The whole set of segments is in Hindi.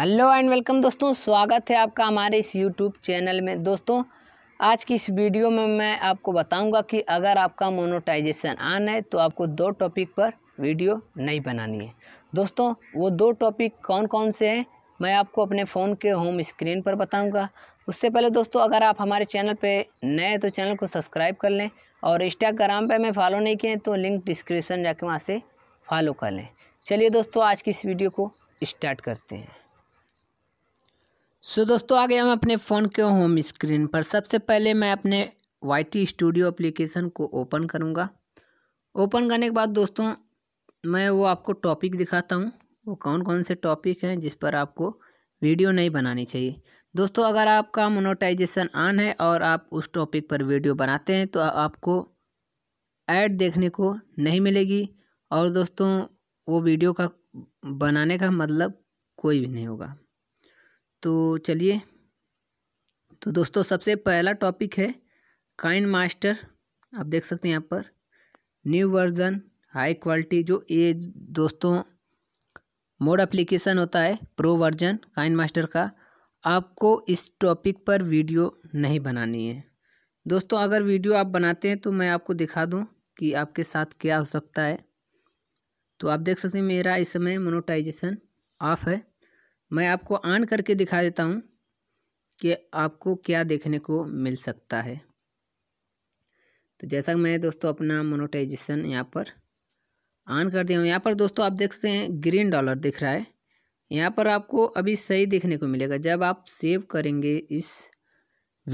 हेलो एंड वेलकम दोस्तों स्वागत है आपका हमारे इस यूट्यूब चैनल में दोस्तों आज की इस वीडियो में मैं आपको बताऊंगा कि अगर आपका मोनोटाइजेशन आन है तो आपको दो टॉपिक पर वीडियो नहीं बनानी है दोस्तों वो दो टॉपिक कौन कौन से हैं मैं आपको अपने फ़ोन के होम स्क्रीन पर बताऊँगा उससे पहले दोस्तों अगर आप हमारे चैनल पर नए हैं तो चैनल को सब्सक्राइब कर लें और इंस्टाग्राम पर मैं फॉलो नहीं किए तो लिंक डिस्क्रिप्शन जाके वहाँ से फॉलो कर लें चलिए दोस्तों आज की इस वीडियो को स्टार्ट करते हैं सो so, दोस्तों आ गया हम अपने फ़ोन के होम स्क्रीन पर सबसे पहले मैं अपने वाई स्टूडियो एप्लीकेशन को ओपन करूँगा ओपन करने के बाद दोस्तों मैं वो आपको टॉपिक दिखाता हूँ वो कौन कौन से टॉपिक हैं जिस पर आपको वीडियो नहीं बनानी चाहिए दोस्तों अगर आपका मोनोटाइजेशन ऑन है और आप उस टॉपिक पर वीडियो बनाते हैं तो आपको ऐड देखने को नहीं मिलेगी और दोस्तों वो वीडियो का बनाने का मतलब कोई भी नहीं होगा तो चलिए तो दोस्तों सबसे पहला टॉपिक है काइन मास्टर आप देख सकते हैं यहाँ पर न्यू वर्जन हाई क्वालिटी जो ये दोस्तों मोड एप्लीकेशन होता है प्रो वर्जन काइन मास्टर का आपको इस टॉपिक पर वीडियो नहीं बनानी है दोस्तों अगर वीडियो आप बनाते हैं तो मैं आपको दिखा दूं कि आपके साथ क्या हो सकता है तो आप देख सकते हैं मेरा इस समय मोनोटाइजेशन ऑफ है मैं आपको ऑन करके दिखा देता हूँ कि आपको क्या देखने को मिल सकता है तो जैसा कि दोस्तों अपना मोनोटाइजेशन यहाँ पर ऑन कर दिया हूँ यहाँ पर दोस्तों आप देख सकते हैं ग्रीन डॉलर दिख रहा है यहाँ पर आपको अभी सही देखने को मिलेगा जब आप सेव करेंगे इस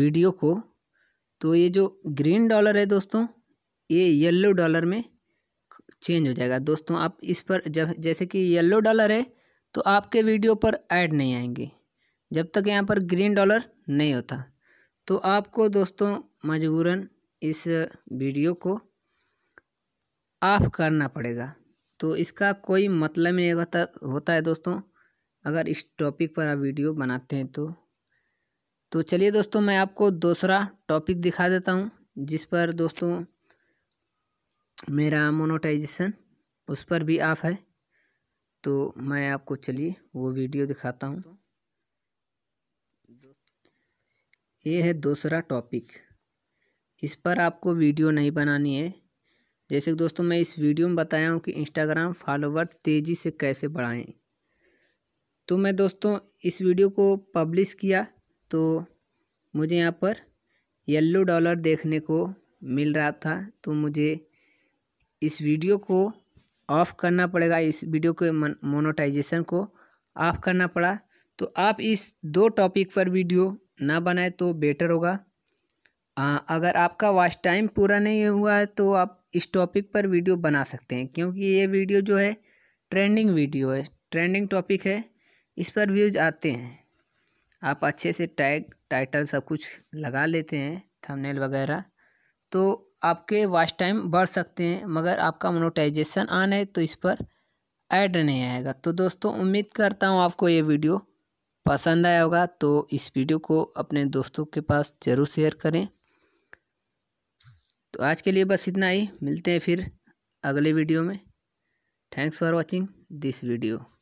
वीडियो को तो ये जो ग्रीन डॉलर है दोस्तों ये येल्लो डॉलर में चेंज हो जाएगा दोस्तों आप इस पर जब जैसे कि येल्लो डॉलर है तो आपके वीडियो पर ऐड नहीं आएंगे जब तक यहाँ पर ग्रीन डॉलर नहीं होता तो आपको दोस्तों मजबूरन इस वीडियो को ऑफ करना पड़ेगा तो इसका कोई मतलब नहीं होता होता है दोस्तों अगर इस टॉपिक पर आप वीडियो बनाते हैं तो तो चलिए दोस्तों मैं आपको दूसरा टॉपिक दिखा देता हूँ जिस पर दोस्तों मेरा मोनोटाइजेशन उस पर भी ऑफ है तो मैं आपको चलिए वो वीडियो दिखाता हूँ ये है दूसरा टॉपिक इस पर आपको वीडियो नहीं बनानी है जैसे कि दोस्तों मैं इस वीडियो में बताया हूँ कि इंस्टाग्राम फॉलोवर तेज़ी से कैसे बढ़ाएं तो मैं दोस्तों इस वीडियो को पब्लिश किया तो मुझे यहाँ पर येल्लो डॉलर देखने को मिल रहा था तो मुझे इस वीडियो को ऑफ़ करना पड़ेगा इस वीडियो के मोनोटाइजेशन को ऑफ़ करना पड़ा तो आप इस दो टॉपिक पर वीडियो ना बनाए तो बेटर होगा आ, अगर आपका वॉच टाइम पूरा नहीं हुआ है तो आप इस टॉपिक पर वीडियो बना सकते हैं क्योंकि ये वीडियो जो है ट्रेंडिंग वीडियो है ट्रेंडिंग टॉपिक है इस पर व्यूज़ आते हैं आप अच्छे से टैग टाइटल सब कुछ लगा लेते हैं थंबनेल वगैरह तो आपके वॉच टाइम बढ़ सकते हैं मगर आपका मोनोटाइजेशन ऑन है तो इस पर ऐड नहीं आएगा तो दोस्तों उम्मीद करता हूँ आपको ये वीडियो पसंद आया होगा तो इस वीडियो को अपने दोस्तों के पास ज़रूर शेयर करें तो आज के लिए बस इतना ही मिलते हैं फिर अगले वीडियो में thanks for watching this video